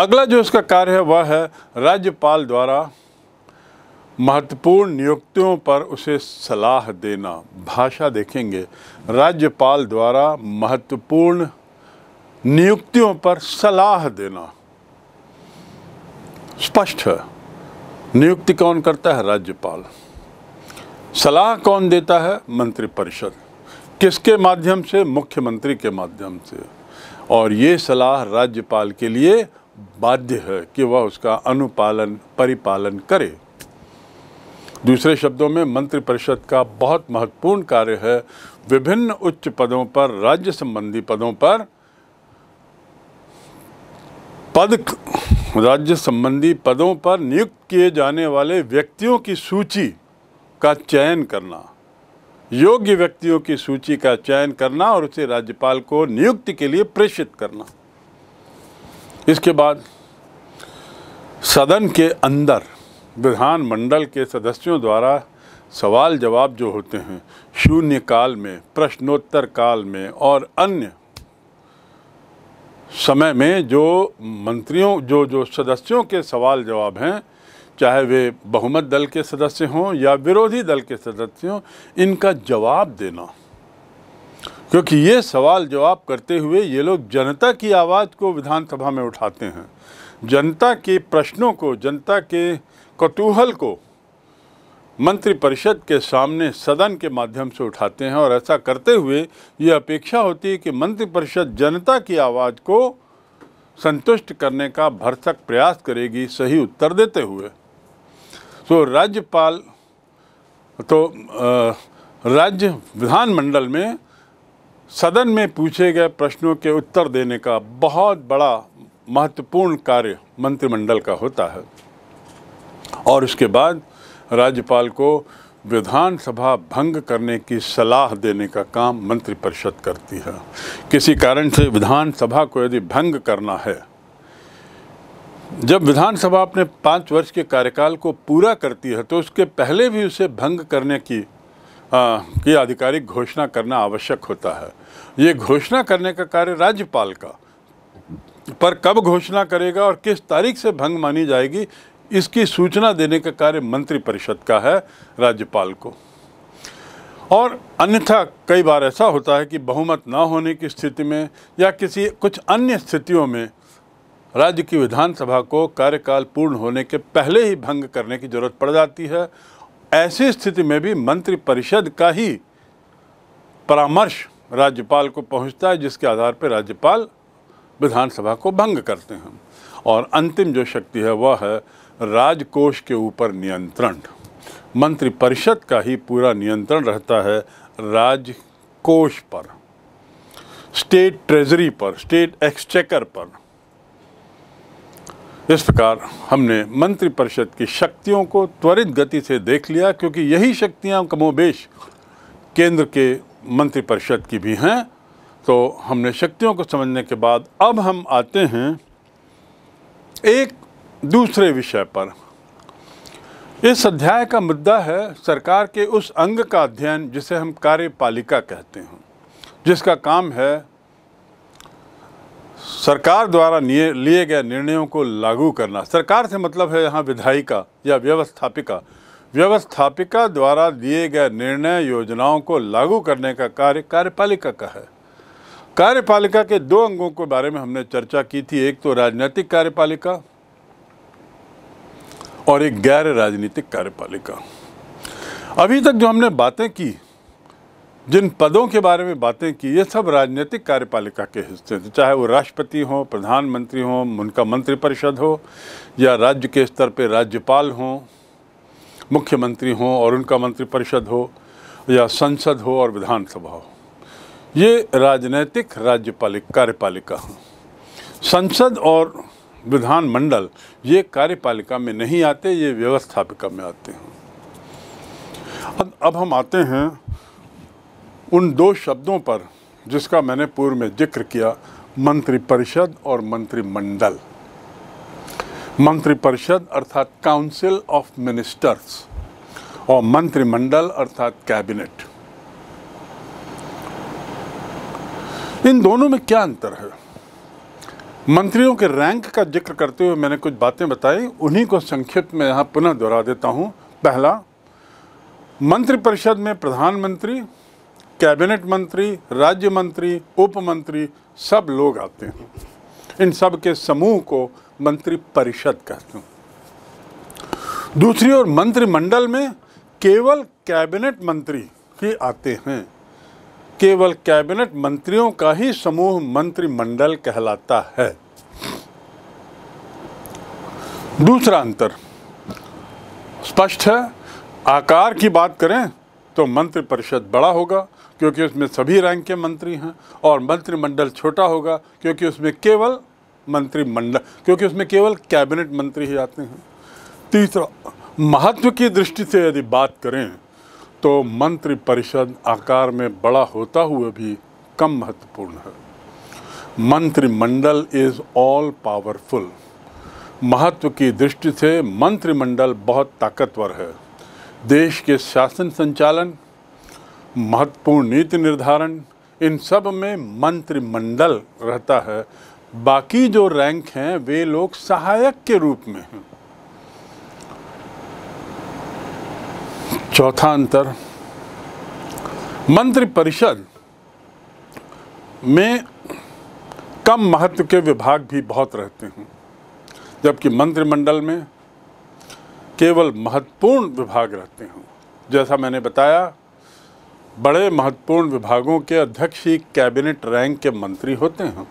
अगला जो इसका कार्य है वह है राज्यपाल द्वारा महत्वपूर्ण नियुक्तियों पर उसे सलाह देना भाषा देखेंगे राज्यपाल द्वारा महत्वपूर्ण नियुक्तियों पर सलाह देना स्पष्ट है नियुक्ति कौन करता है राज्यपाल सलाह कौन देता है मंत्रिपरिषद किसके माध्यम से मुख्यमंत्री के माध्यम से और ये सलाह राज्यपाल के लिए बाध्य है कि वह उसका अनुपालन परिपालन करे दूसरे शब्दों में मंत्रिपरिषद का बहुत महत्वपूर्ण कार्य है विभिन्न उच्च पदों पर राज्य संबंधी पदों पर पद राज्य संबंधी पदों पर नियुक्त किए जाने वाले व्यक्तियों की सूची का चयन करना योग्य व्यक्तियों की सूची का चयन करना और उसे राज्यपाल को नियुक्ति के लिए प्रेषित करना इसके बाद सदन के अंदर विधानमंडल के सदस्यों द्वारा सवाल जवाब जो होते हैं शून्य काल में प्रश्नोत्तर काल में और अन्य समय में जो मंत्रियों जो जो सदस्यों के सवाल जवाब हैं चाहे वे बहुमत दल के सदस्य हों या विरोधी दल के सदस्य हों इनका जवाब देना क्योंकि ये सवाल जवाब करते हुए ये लोग जनता की आवाज़ को विधानसभा में उठाते हैं जनता के प्रश्नों को जनता के कतूहल को मंत्रिपरिषद के सामने सदन के माध्यम से उठाते हैं और ऐसा करते हुए ये अपेक्षा होती है कि मंत्रिपरिषद जनता की आवाज़ को संतुष्ट करने का भरसक प्रयास करेगी सही उत्तर देते हुए तो राज्यपाल तो राज्य विधानमंडल में सदन में पूछे गए प्रश्नों के उत्तर देने का बहुत बड़ा महत्वपूर्ण कार्य मंत्रिमंडल का होता है और उसके बाद राज्यपाल को विधानसभा भंग करने की सलाह देने का काम मंत्रिपरिषद करती है किसी कारण से विधानसभा को यदि भंग करना है जब विधानसभा अपने पाँच वर्ष के कार्यकाल को पूरा करती है तो उसके पहले भी उसे भंग करने की की आधिकारिक घोषणा करना आवश्यक होता है ये घोषणा करने का कार्य राज्यपाल का पर कब घोषणा करेगा और किस तारीख से भंग मानी जाएगी इसकी सूचना देने का कार्य मंत्रिपरिषद का है राज्यपाल को और अन्यथा कई बार ऐसा होता है कि बहुमत ना होने की स्थिति में या किसी कुछ अन्य स्थितियों में राज्य की विधानसभा को कार्यकाल पूर्ण होने के पहले ही भंग करने की जरूरत पड़ जाती है ऐसी स्थिति में भी मंत्रिपरिषद का ही परामर्श राज्यपाल को पहुंचता है जिसके आधार पर राज्यपाल विधानसभा को भंग करते हैं और अंतिम जो शक्ति है वह है राजकोष के ऊपर नियंत्रण मंत्रिपरिषद का ही पूरा नियंत्रण रहता है राजकोष पर स्टेट ट्रेजरी पर स्टेट एक्सचेकर पर इस प्रकार हमने मंत्रिपरिषद की शक्तियों को त्वरित गति से देख लिया क्योंकि यही शक्तियां कमोबेश केंद्र के मंत्रिपरिषद की भी हैं तो हमने शक्तियों को समझने के बाद अब हम आते हैं एक दूसरे विषय पर इस अध्याय का मुद्दा है सरकार के उस अंग का अध्ययन जिसे हम कार्यपालिका कहते हैं जिसका काम है सरकार द्वारा लिए गए निर्णयों को लागू करना सरकार से मतलब है यहाँ विधायिका या व्यवस्थापिका व्यवस्थापिका द्वारा दिए गए निर्णय योजनाओं को लागू करने का कार्य कार्यपालिका का है कार्यपालिका के दो अंगों के बारे में हमने चर्चा की थी एक तो राजनीतिक कार्यपालिका और एक गैर राजनीतिक कार्यपालिका अभी तक जो हमने बातें की जिन पदों के बारे में बातें की ये सब राजनीतिक कार्यपालिका के हिस्से थे चाहे वो राष्ट्रपति हों प्रधानमंत्री हों उनका मंत्रिपरिषद हो या राज्य के स्तर पर राज्यपाल हों मुख्यमंत्री हों और उनका मंत्रिपरिषद हो या संसद हो और विधानसभा हो ये राजनैतिक राज्यपालिक कार्यपालिका हों संसद और विधानमंडल ये कार्यपालिका में नहीं आते ये व्यवस्थापिका में आते हैं अब अब हम आते हैं उन दो शब्दों पर जिसका मैंने पूर्व में जिक्र किया मंत्रिपरिषद और मंत्रिमंडल मंत्रिपरिषद अर्थात काउंसिल ऑफ मिनिस्टर्स और मंत्रिमंडल अर्थात कैबिनेट इन दोनों में क्या अंतर है मंत्रियों के रैंक का जिक्र करते हुए मैंने कुछ बातें बताई उन्हीं को संक्षिप्त में यहाँ पुनः दोहरा देता हूँ पहला मंत्रिपरिषद में प्रधानमंत्री कैबिनेट मंत्री राज्य मंत्री उप मंत्री सब लोग आते हैं इन सब के समूह को मंत्री परिषद कहते हैं दूसरी ओर मंत्रिमंडल में केवल कैबिनेट मंत्री ही आते हैं केवल कैबिनेट मंत्रियों का ही समूह मंत्रिमंडल कहलाता है दूसरा अंतर स्पष्ट है आकार की बात करें तो मंत्रिपरिषद बड़ा होगा क्योंकि उसमें सभी रैंक के मंत्री हैं और मंत्रिमंडल छोटा होगा क्योंकि उसमें केवल मंत्रिमंडल क्योंकि उसमें केवल कैबिनेट मंत्री ही आते हैं तीसरा महत्व की दृष्टि से यदि बात करें तो मंत्रिपरिषद आकार में बड़ा होता हुआ भी कम महत्वपूर्ण है मंत्रिमंडल इज़ ऑल पावरफुल महत्व की दृष्टि से मंत्रिमंडल बहुत ताकतवर है देश के शासन संचालन महत्वपूर्ण नीति निर्धारण इन सब में मंत्रिमंडल रहता है बाकी जो रैंक हैं वे लोग सहायक के रूप में हैं चौथा अंतर मंत्रिपरिषद में कम महत्व के विभाग भी बहुत रहते हैं जबकि मंत्रिमंडल में केवल महत्वपूर्ण विभाग रहते हैं जैसा मैंने बताया बड़े महत्वपूर्ण विभागों के अध्यक्ष ही कैबिनेट रैंक के मंत्री होते हैं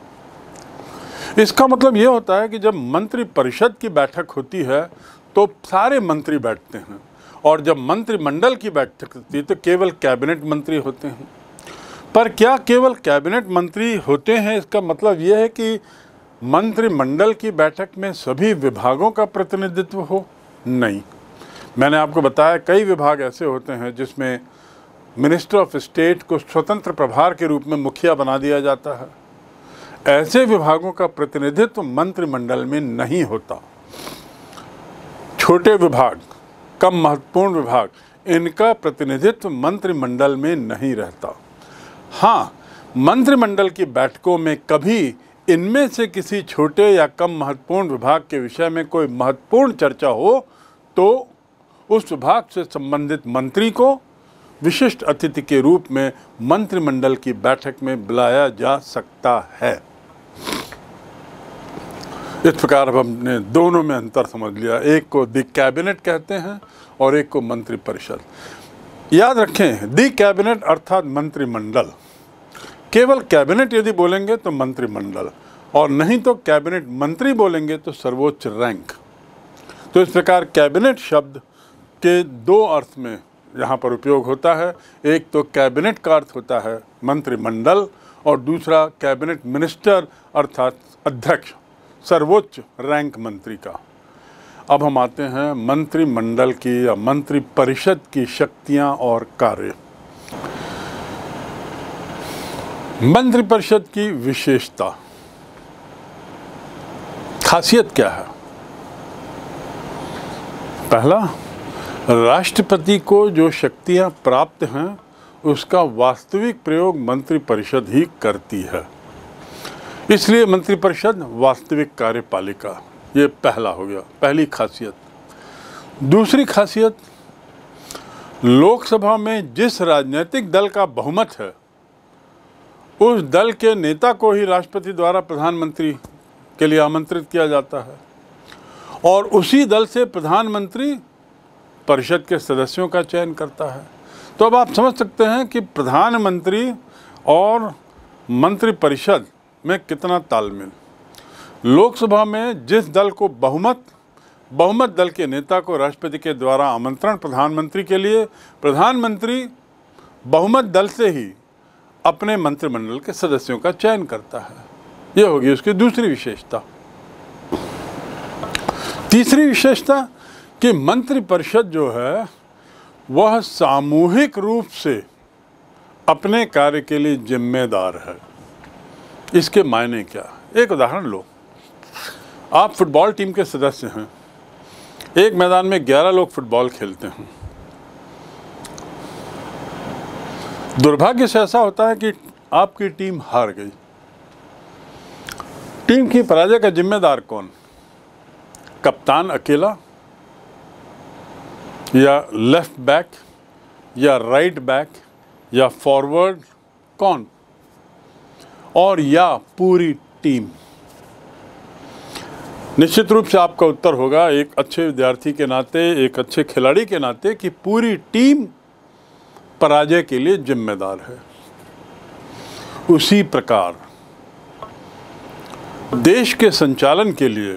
इसका मतलब ये होता है कि जब मंत्री परिषद की बैठक होती है तो सारे मंत्री बैठते हैं और जब मंत्रिमंडल की बैठक होती है तो केवल कैबिनेट मंत्री होते हैं पर क्या केवल कैबिनेट मंत्री होते हैं इसका मतलब यह है कि मंत्रिमंडल की बैठक में सभी विभागों का प्रतिनिधित्व हो नहीं मैंने आपको बताया कई विभाग ऐसे होते हैं जिसमें मिनिस्टर ऑफ स्टेट को स्वतंत्र प्रभार के रूप में मुखिया बना दिया जाता है ऐसे विभागों का प्रतिनिधित्व मंत्रिमंडल में नहीं होता छोटे विभाग कम महत्वपूर्ण विभाग इनका प्रतिनिधित्व मंत्रिमंडल में नहीं रहता हाँ मंत्रिमंडल की बैठकों में कभी इनमें से किसी छोटे या कम महत्वपूर्ण विभाग के विषय में कोई महत्वपूर्ण चर्चा हो तो उस विभाग से संबंधित मंत्री को विशिष्ट अतिथि के रूप में मंत्रिमंडल की बैठक में बुलाया जा सकता है इस प्रकार अब हमने दोनों में अंतर समझ लिया एक को दी कैबिनेट कहते हैं और एक को मंत्रिपरिषद याद रखें दी कैबिनेट अर्थात मंत्रिमंडल केवल कैबिनेट यदि बोलेंगे तो मंत्रिमंडल और नहीं तो कैबिनेट मंत्री बोलेंगे तो सर्वोच्च रैंक तो इस प्रकार कैबिनेट शब्द के दो अर्थ में यहाँ पर उपयोग होता है एक तो कैबिनेट का अर्थ होता है मंत्रिमंडल और दूसरा कैबिनेट मिनिस्टर अर्थात अध्यक्ष सर्वोच्च रैंक मंत्री का अब हम आते हैं मंत्रिमंडल की या मंत्रिपरिषद की शक्तियां और कार्य मंत्रिपरिषद की विशेषता खासियत क्या है पहला राष्ट्रपति को जो शक्तियां प्राप्त हैं उसका वास्तविक प्रयोग मंत्रिपरिषद ही करती है इसलिए मंत्रिपरिषद वास्तविक कार्यपालिका ये पहला हो गया पहली खासियत दूसरी खासियत लोकसभा में जिस राजनीतिक दल का बहुमत है उस दल के नेता को ही राष्ट्रपति द्वारा प्रधानमंत्री के लिए आमंत्रित किया जाता है और उसी दल से प्रधानमंत्री परिषद के सदस्यों का चयन करता है तो अब आप समझ सकते हैं कि प्रधानमंत्री और मंत्रिपरिषद में कितना तालमेल लोकसभा में जिस दल को बहुमत बहुमत दल के नेता को राष्ट्रपति के द्वारा आमंत्रण प्रधानमंत्री के लिए प्रधानमंत्री बहुमत दल से ही अपने मंत्रिमंडल के सदस्यों का चयन करता है यह होगी उसकी दूसरी विशेषता तीसरी विशेषता कि मंत्रिपरिषद जो है वह सामूहिक रूप से अपने कार्य के लिए जिम्मेदार है इसके मायने क्या एक उदाहरण लो आप फुटबॉल टीम के सदस्य हैं एक मैदान में 11 लोग फुटबॉल खेलते हैं दुर्भाग्य से ऐसा होता है कि आपकी टीम हार गई टीम की पराजय का जिम्मेदार कौन कप्तान अकेला या लेफ़्ट बैक या राइट बैक या फॉरवर्ड कौन और या पूरी टीम निश्चित रूप से आपका उत्तर होगा एक अच्छे विद्यार्थी के नाते एक अच्छे खिलाड़ी के नाते कि पूरी टीम पराजय के लिए जिम्मेदार है उसी प्रकार देश के संचालन के लिए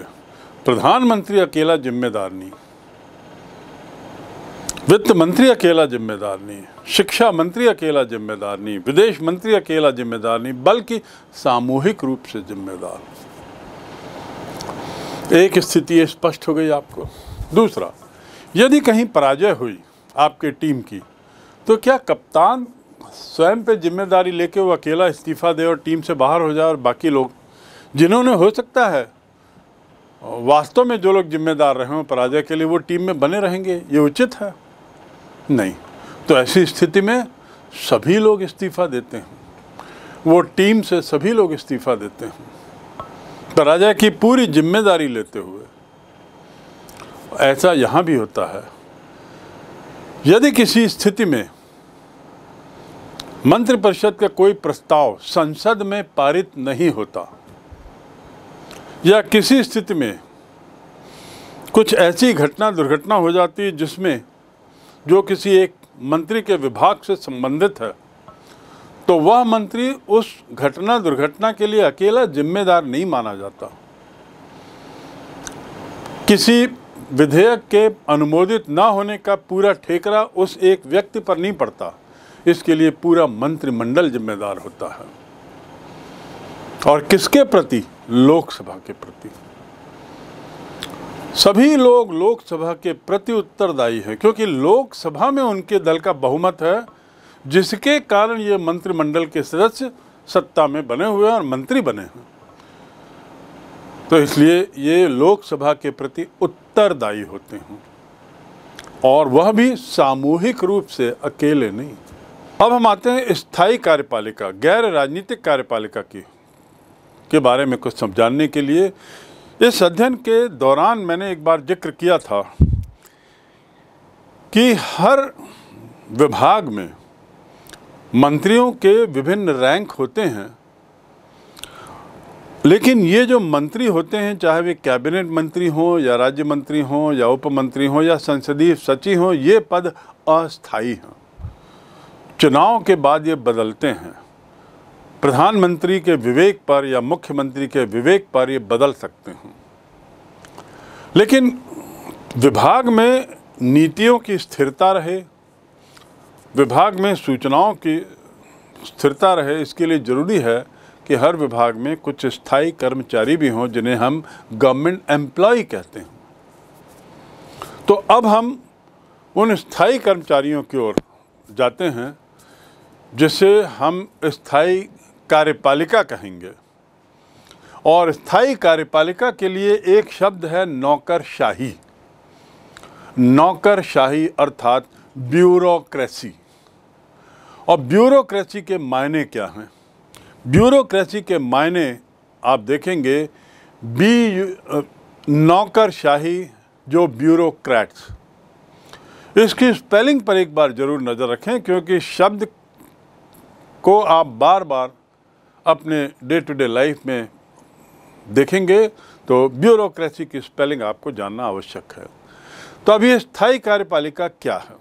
प्रधानमंत्री अकेला जिम्मेदार नहीं वित्त मंत्री अकेला जिम्मेदार नहीं शिक्षा मंत्री अकेला जिम्मेदार नहीं विदेश मंत्री अकेला जिम्मेदार नहीं बल्कि सामूहिक रूप से जिम्मेदार एक स्थिति स्पष्ट हो गई आपको दूसरा यदि कहीं पराजय हुई आपके टीम की तो क्या कप्तान स्वयं पे जिम्मेदारी लेके वो अकेला इस्तीफ़ा दे और टीम से बाहर हो जाए और बाकी लोग जिन्होंने हो सकता है वास्तव में जो लोग जिम्मेदार रहे हों पराजय के लिए वो टीम में बने रहेंगे ये उचित है नहीं तो ऐसी स्थिति में सभी लोग इस्तीफ़ा देते हैं वो टीम से सभी लोग इस्तीफ़ा देते हैं तो राजा की पूरी जिम्मेदारी लेते हुए ऐसा यहाँ भी होता है यदि किसी स्थिति में मंत्रिपरिषद का कोई प्रस्ताव संसद में पारित नहीं होता या किसी स्थिति में कुछ ऐसी घटना दुर्घटना हो जाती है जिसमें जो किसी एक मंत्री के विभाग से संबंधित है तो वह मंत्री उस घटना दुर्घटना के लिए अकेला जिम्मेदार नहीं माना जाता किसी विधेयक के अनुमोदित ना होने का पूरा ठेकरा उस एक व्यक्ति पर नहीं पड़ता इसके लिए पूरा मंत्रिमंडल जिम्मेदार होता है और किसके प्रति लोकसभा के प्रति सभी लोग लोकसभा के प्रति उत्तरदायी हैं क्योंकि लोकसभा में उनके दल का बहुमत है जिसके कारण ये मंत्रिमंडल के सदस्य सत्ता में बने हुए हैं और मंत्री बने हैं तो इसलिए ये लोकसभा के प्रति उत्तरदायी होते हैं और वह भी सामूहिक रूप से अकेले नहीं अब हम आते हैं स्थायी कार्यपालिका गैर राजनीतिक कार्यपालिका की के बारे में कुछ समझाने के लिए इस अध्ययन के दौरान मैंने एक बार जिक्र किया था कि हर विभाग में मंत्रियों के विभिन्न रैंक होते हैं लेकिन ये जो मंत्री होते हैं चाहे वे कैबिनेट मंत्री हों या राज्य मंत्री हों या उप मंत्री हों या संसदीय सचिव हों ये पद अस्थाई हैं चुनाव के बाद ये बदलते हैं प्रधानमंत्री के विवेक पर या मुख्यमंत्री के विवेक पर ये बदल सकते हैं लेकिन विभाग में नीतियों की स्थिरता रहे विभाग में सूचनाओं की स्थिरता रहे इसके लिए ज़रूरी है कि हर विभाग में कुछ स्थायी कर्मचारी भी हों जिन्हें हम गवर्नमेंट एम्प्लॉय कहते हैं तो अब हम उन स्थायी कर्मचारियों की ओर जाते हैं जिसे हम स्थायी कार्यपालिका कहेंगे और स्थायी कार्यपालिका के लिए एक शब्द है नौकरशाही नौकरशाही अर्थात ब्यूरोक्रेसी और ब्यूरोक्रेसी के मायने क्या हैं ब्यूरोक्रेसी के मायने आप देखेंगे बी नौकरशाही जो ब्यूरोक्रेट्स इसकी स्पेलिंग पर एक बार ज़रूर नज़र रखें क्योंकि शब्द को आप बार बार अपने डे टू डे लाइफ में देखेंगे तो ब्यूरोक्रेसी की स्पेलिंग आपको जानना आवश्यक है तो अब ये स्थायी कार्यपालिका क्या है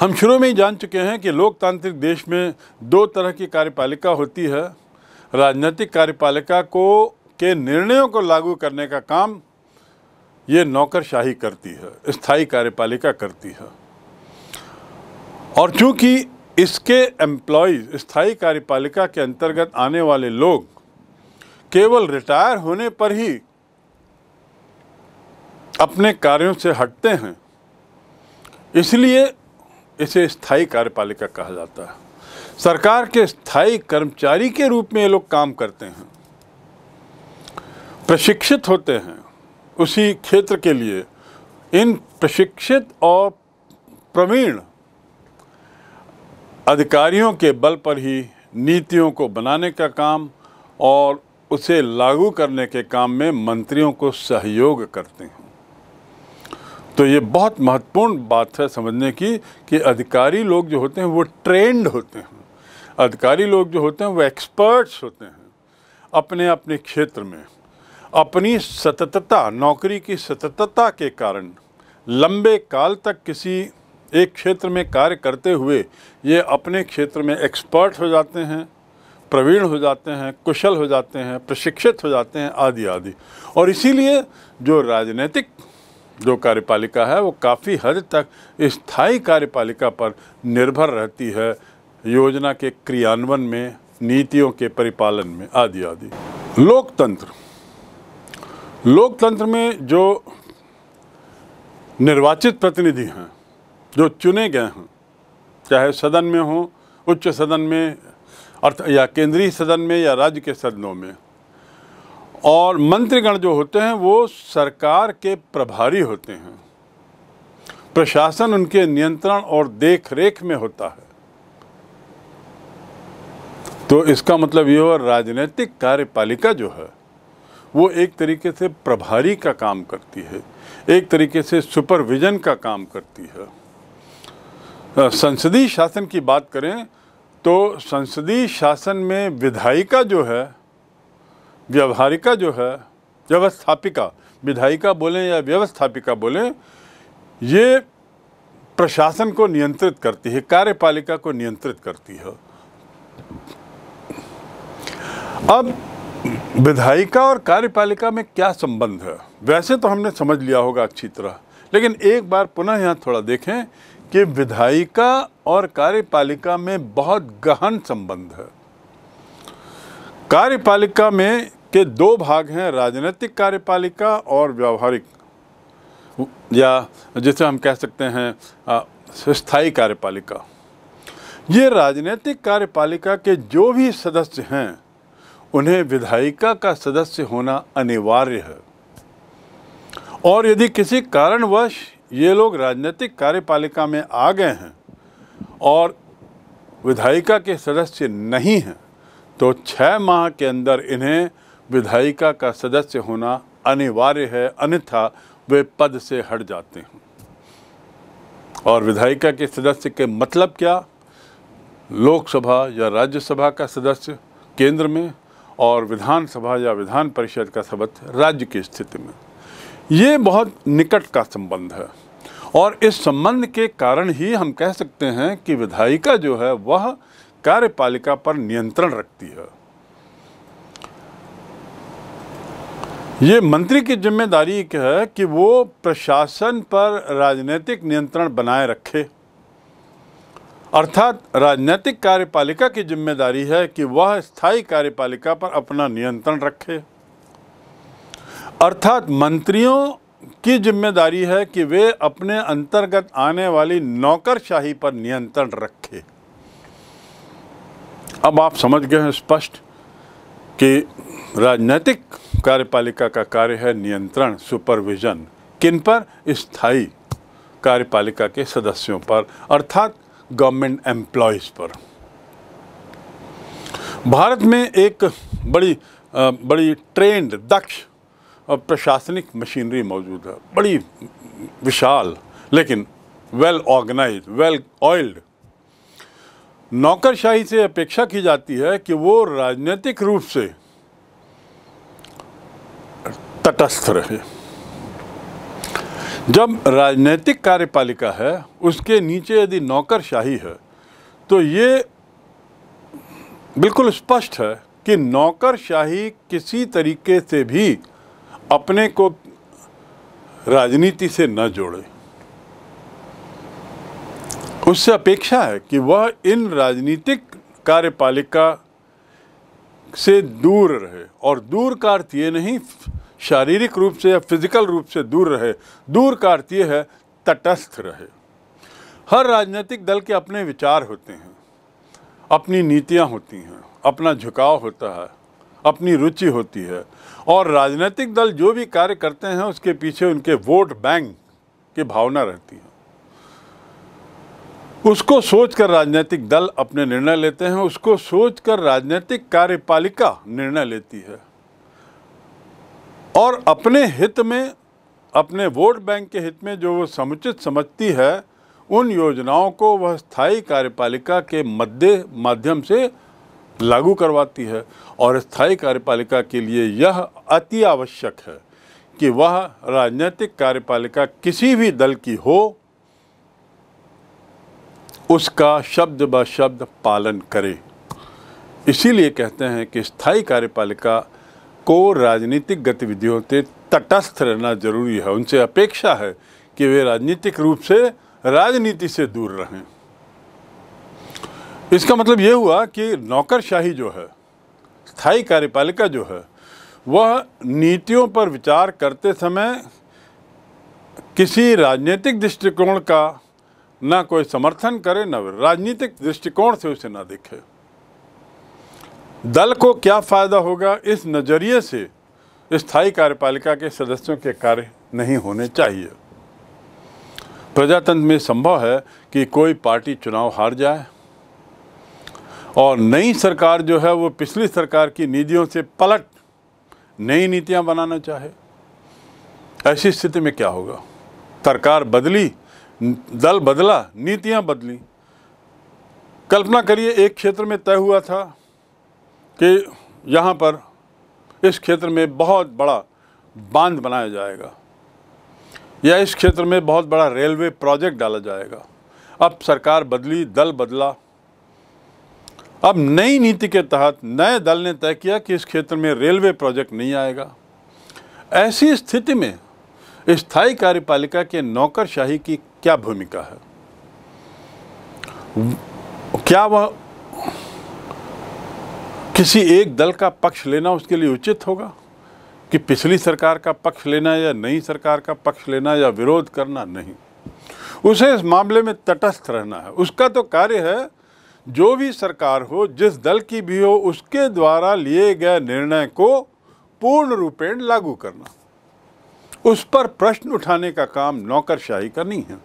हम शुरू में ही जान चुके हैं कि लोकतांत्रिक देश में दो तरह की कार्यपालिका होती है राजनीतिक कार्यपालिका को के निर्णयों को लागू करने का काम ये नौकरशाही करती है स्थायी कार्यपालिका करती है और चूंकि इसके एम्प्लॉज स्थायी कार्यपालिका के अंतर्गत आने वाले लोग केवल रिटायर होने पर ही अपने कार्यों से हटते हैं इसलिए इसे स्थायी कार्यपालिका कहा जाता है सरकार के स्थायी कर्मचारी के रूप में ये लोग काम करते हैं प्रशिक्षित होते हैं उसी क्षेत्र के लिए इन प्रशिक्षित और प्रवीण अधिकारियों के बल पर ही नीतियों को बनाने का काम और उसे लागू करने के काम में मंत्रियों को सहयोग करते हैं तो ये बहुत महत्वपूर्ण बात है समझने की कि अधिकारी लोग जो होते हैं वो ट्रेंड होते हैं अधिकारी लोग जो होते हैं वो एक्सपर्ट्स होते हैं अपने अपने क्षेत्र में अपनी सततता नौकरी की सततता के कारण लंबे काल तक किसी एक क्षेत्र में कार्य करते हुए ये अपने क्षेत्र में एक्सपर्ट हो जाते हैं प्रवीण हो जाते हैं कुशल हो जाते हैं प्रशिक्षित हो जाते हैं आदि आदि और इसीलिए जो राजनीतिक जो कार्यपालिका है वो काफ़ी हद तक स्थायी कार्यपालिका पर निर्भर रहती है योजना के क्रियान्वयन में नीतियों के परिपालन में आदि आदि लोकतंत्र लोकतंत्र में जो निर्वाचित प्रतिनिधि हैं जो चुने गए हों चाहे सदन में हों उच्च सदन में अर्थ या केंद्रीय सदन में या राज्य के सदनों में और मंत्रीगण जो होते हैं वो सरकार के प्रभारी होते हैं प्रशासन उनके नियंत्रण और देख रेख में होता है तो इसका मतलब ये हुआ राजनीतिक कार्यपालिका जो है वो एक तरीके से प्रभारी का काम करती है एक तरीके से सुपरविजन का काम करती है संसदीय शासन की बात करें तो संसदीय शासन में विधायिका जो है व्यवहारिका जो है व्यवस्थापिका विधायिका बोलें या व्यवस्थापिका बोलें ये प्रशासन को नियंत्रित करती है कार्यपालिका को नियंत्रित करती है अब विधायिका और कार्यपालिका में क्या संबंध है वैसे तो हमने समझ लिया होगा अच्छी तरह लेकिन एक बार पुनः यहाँ थोड़ा देखें कि विधायिका और कार्यपालिका में बहुत गहन संबंध है कार्यपालिका में के दो भाग हैं राजनीतिक कार्यपालिका और व्यावहारिक या जिसे हम कह सकते हैं स्थायी कार्यपालिका ये राजनीतिक कार्यपालिका के जो भी सदस्य हैं उन्हें विधायिका का सदस्य होना अनिवार्य है और यदि किसी कारणवश ये लोग राजनीतिक कार्यपालिका में आ गए हैं और विधायिका के सदस्य नहीं हैं तो छः माह के अंदर इन्हें विधायिका का सदस्य होना अनिवार्य है अन्यथा वे पद से हट जाते हैं और विधायिका के सदस्य के मतलब क्या लोकसभा या राज्यसभा का सदस्य केंद्र में और विधानसभा या विधान परिषद का सदस्य राज्य की स्थिति में ये बहुत निकट का संबंध है और इस संबंध के कारण ही हम कह सकते हैं कि विधायिका जो है वह कार्यपालिका पर नियंत्रण रखती है ये मंत्री की जिम्मेदारी है कि वो प्रशासन पर राजनीतिक नियंत्रण बनाए रखे अर्थात राजनीतिक कार्यपालिका की जिम्मेदारी है कि वह स्थायी कार्यपालिका पर अपना नियंत्रण रखे अर्थात मंत्रियों की जिम्मेदारी है कि वे अपने अंतर्गत आने वाली नौकरशाही पर नियंत्रण रखें अब आप समझ गए हैं स्पष्ट कि राजनीतिक कार्यपालिका का कार्य है नियंत्रण सुपरविजन किन पर स्थायी कार्यपालिका के सदस्यों पर अर्थात गवर्नमेंट एम्प्लॉयज़ पर भारत में एक बड़ी बड़ी ट्रेंड दक्ष प्रशासनिक मशीनरी मौजूद है बड़ी विशाल लेकिन वेल ऑर्गेनाइज वेल ऑयल्ड नौकरशाही से अपेक्षा की जाती है कि वो राजनीतिक रूप से तटस्थ रहे जब राजनीतिक कार्यपालिका है उसके नीचे यदि नौकरशाही है तो ये बिल्कुल स्पष्ट है कि नौकरशाही किसी तरीके से भी अपने को राजनीति से न जोड़े उससे अपेक्षा है कि वह इन राजनीतिक कार्यपालिका से दूर रहे और दूर का अर्थ ये नहीं शारीरिक रूप से या फिजिकल रूप से दूर रहे दूर का अर्थ ये है तटस्थ रहे हर राजनीतिक दल के अपने विचार होते हैं अपनी नीतियाँ होती हैं अपना झुकाव होता है अपनी रुचि होती है और राजनीतिक दल जो भी कार्य करते हैं उसके पीछे उनके वोट बैंक की भावना रहती है उसको सोचकर राजनीतिक दल अपने निर्णय लेते हैं उसको सोचकर राजनीतिक कार्यपालिका निर्णय लेती है और अपने हित में अपने वोट बैंक के हित में जो वो समुचित समझती है उन योजनाओं को वह स्थायी कार्यपालिका के मध्य माध्यम से लागू करवाती है और स्थायी कार्यपालिका के लिए यह अति आवश्यक है कि वह राजनीतिक कार्यपालिका किसी भी दल की हो उसका शब्द ब शब्द पालन करे इसीलिए कहते हैं कि स्थायी कार्यपालिका को राजनीतिक गतिविधियों से तटस्थ रहना जरूरी है उनसे अपेक्षा है कि वे राजनीतिक रूप से राजनीति से दूर रहें इसका मतलब ये हुआ कि नौकरशाही जो है स्थायी कार्यपालिका जो है वह नीतियों पर विचार करते समय किसी राजनीतिक दृष्टिकोण का ना कोई समर्थन करे न राजनीतिक दृष्टिकोण से उसे ना देखे दल को क्या फ़ायदा होगा इस नज़रिए से स्थायी कार्यपालिका के सदस्यों के कार्य नहीं होने चाहिए प्रजातंत्र में संभव है कि कोई पार्टी चुनाव हार जाए और नई सरकार जो है वो पिछली सरकार की नीतियों से पलट नई नीतियां बनाना चाहे ऐसी स्थिति में क्या होगा सरकार बदली दल बदला नीतियां बदली कल्पना करिए एक क्षेत्र में तय हुआ था कि यहाँ पर इस क्षेत्र में बहुत बड़ा बांध बनाया जाएगा या इस क्षेत्र में बहुत बड़ा रेलवे प्रोजेक्ट डाला जाएगा अब सरकार बदली दल बदला अब नई नीति के तहत नए दल ने तय किया कि इस क्षेत्र में रेलवे प्रोजेक्ट नहीं आएगा ऐसी स्थिति में स्थायी कार्यपालिका के नौकरशाही की क्या भूमिका है क्या वह किसी एक दल का पक्ष लेना उसके लिए उचित होगा कि पिछली सरकार का पक्ष लेना या नई सरकार का पक्ष लेना या विरोध करना नहीं उसे इस मामले में तटस्थ रहना है उसका तो कार्य है जो भी सरकार हो जिस दल की भी हो उसके द्वारा लिए गए निर्णय को पूर्ण रूपेण लागू करना उस पर प्रश्न उठाने का काम नौकरशाही का नहीं है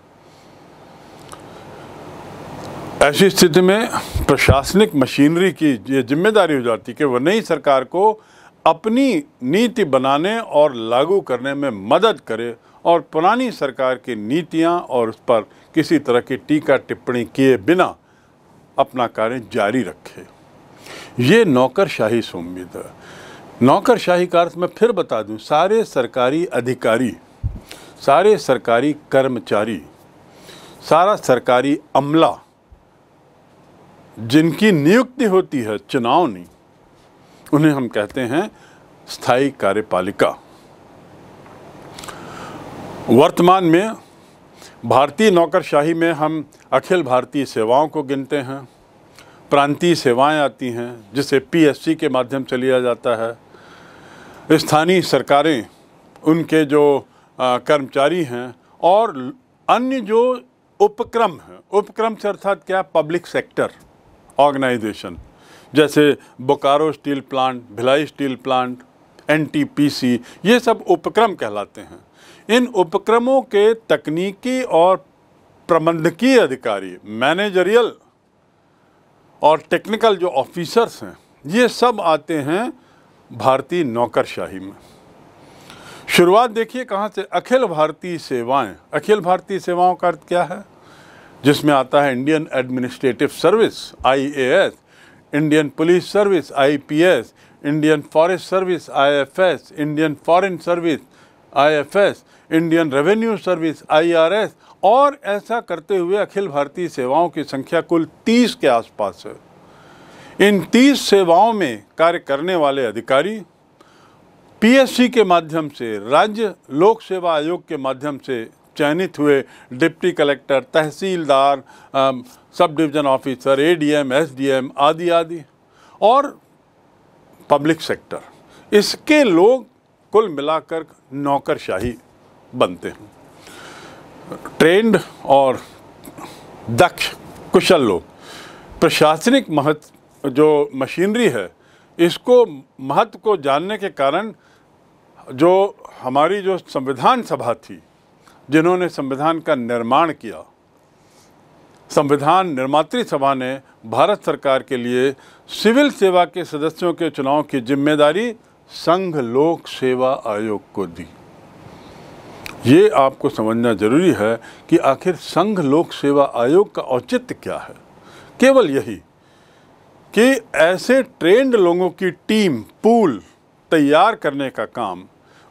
ऐसी स्थिति में प्रशासनिक मशीनरी की ये जिम्मेदारी हो जाती कि वह नई सरकार को अपनी नीति बनाने और लागू करने में मदद करे और पुरानी सरकार की नीतियाँ और उस पर किसी तरह की टीका टिप्पणी किए बिना अपना कार्य जारी रखे ये नौकरशाही है नौकरशाही का अर्थ मैं फिर बता दूं सारे सरकारी अधिकारी सारे सरकारी कर्मचारी सारा सरकारी अमला जिनकी नियुक्ति होती है चुनाव नहीं उन्हें हम कहते हैं स्थायी कार्यपालिका वर्तमान में भारतीय नौकरशाही में हम अखिल भारतीय सेवाओं को गिनते हैं प्रांतीय सेवाएं आती हैं जिसे पीएससी के माध्यम से लिया जाता है स्थानीय सरकारें उनके जो कर्मचारी हैं और अन्य जो उपक्रम हैं उपक्रम से अर्थात क्या पब्लिक सेक्टर ऑर्गेनाइजेशन जैसे Bokaro steel plant Bhilai steel plant NTPC ये सब उपक्रम कहलाते हैं इन उपक्रमों के तकनीकी और प्रबंधकीय अधिकारी मैनेजरियल और टेक्निकल जो ऑफिसर्स हैं ये सब आते हैं भारतीय नौकरशाही में शुरुआत देखिए कहाँ से अखिल भारतीय सेवाएं अखिल भारतीय सेवाओं का अर्थ क्या है जिसमें आता है Indian administrative service IAS Indian police service IPS Indian forest service IFS Indian foreign service IFS Indian revenue service IRS और ऐसा करते हुए अखिल भारतीय सेवाओं की संख्या कुल 30 के आसपास है इन 30 सेवाओं में कार्य करने वाले अधिकारी पीएससी के माध्यम से राज्य लोक सेवा आयोग के माध्यम से चयनित हुए डिप्टी कलेक्टर तहसीलदार sub division officer ADM SDM आदि आदि और पब्लिक सेक्टर इसके लोग कुल मिलाकर नौकरशाही बनते हैं ट्रेंड और दक्ष कुशल लोग प्रशासनिक महत्व जो मशीनरी है इसको महत्व को जानने के कारण जो हमारी जो संविधान सभा थी जिन्होंने संविधान का निर्माण किया संविधान निर्मात्री सभा ने भारत सरकार के लिए सिविल सेवा के सदस्यों के चुनाव की जिम्मेदारी संघ लोक सेवा आयोग को दी ये आपको समझना जरूरी है कि आखिर संघ लोक सेवा आयोग का औचित्य क्या है केवल यही कि ऐसे ट्रेंड लोगों की टीम पूल तैयार करने का काम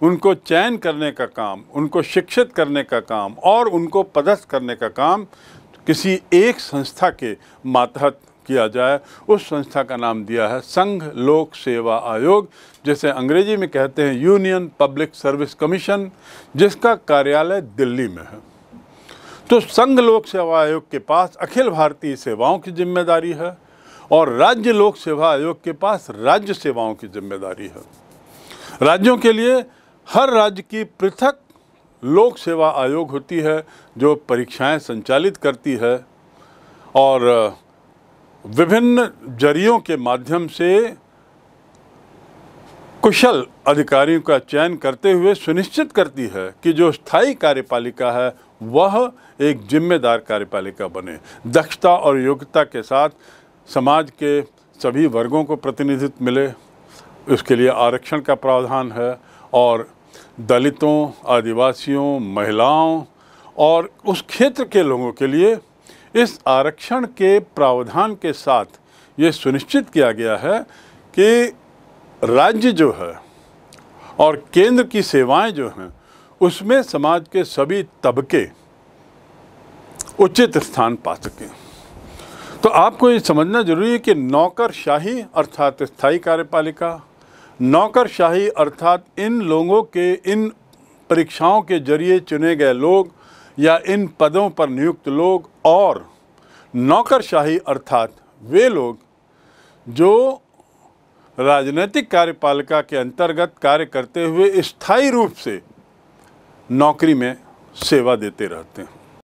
उनको चयन करने का काम उनको शिक्षित करने का काम और उनको पदस्थ करने का काम किसी एक संस्था के मातहत किया जाए उस संस्था का नाम दिया है संघ लोक सेवा आयोग जिसे अंग्रेजी में कहते हैं यूनियन पब्लिक सर्विस कमीशन जिसका कार्यालय दिल्ली में है तो संघ लोक सेवा आयोग के पास अखिल भारतीय सेवाओं की जिम्मेदारी है और राज्य लोक सेवा आयोग के पास राज्य सेवाओं की जिम्मेदारी है राज्यों के लिए हर राज्य की पृथक लोक सेवा आयोग होती है जो परीक्षाएं संचालित करती है और विभिन्न जरियों के माध्यम से कुशल अधिकारियों का चयन करते हुए सुनिश्चित करती है कि जो स्थायी कार्यपालिका है वह एक जिम्मेदार कार्यपालिका बने दक्षता और योग्यता के साथ समाज के सभी वर्गों को प्रतिनिधित्व मिले उसके लिए आरक्षण का प्रावधान है और दलितों आदिवासियों महिलाओं और उस क्षेत्र के लोगों के लिए इस आरक्षण के प्रावधान के साथ ये सुनिश्चित किया गया है कि राज्य जो है और केंद्र की सेवाएं जो हैं उसमें समाज के सभी तबके उचित स्थान पा सकें तो आपको ये समझना जरूरी है कि नौकरशाही अर्थात स्थायी कार्यपालिका नौकरशाही अर्थात इन लोगों के इन परीक्षाओं के जरिए चुने गए लोग या इन पदों पर नियुक्त लोग और नौकरशाही अर्थात वे लोग जो राजनीतिक कार्यपालिका के अंतर्गत कार्य करते हुए स्थायी रूप से नौकरी में सेवा देते रहते हैं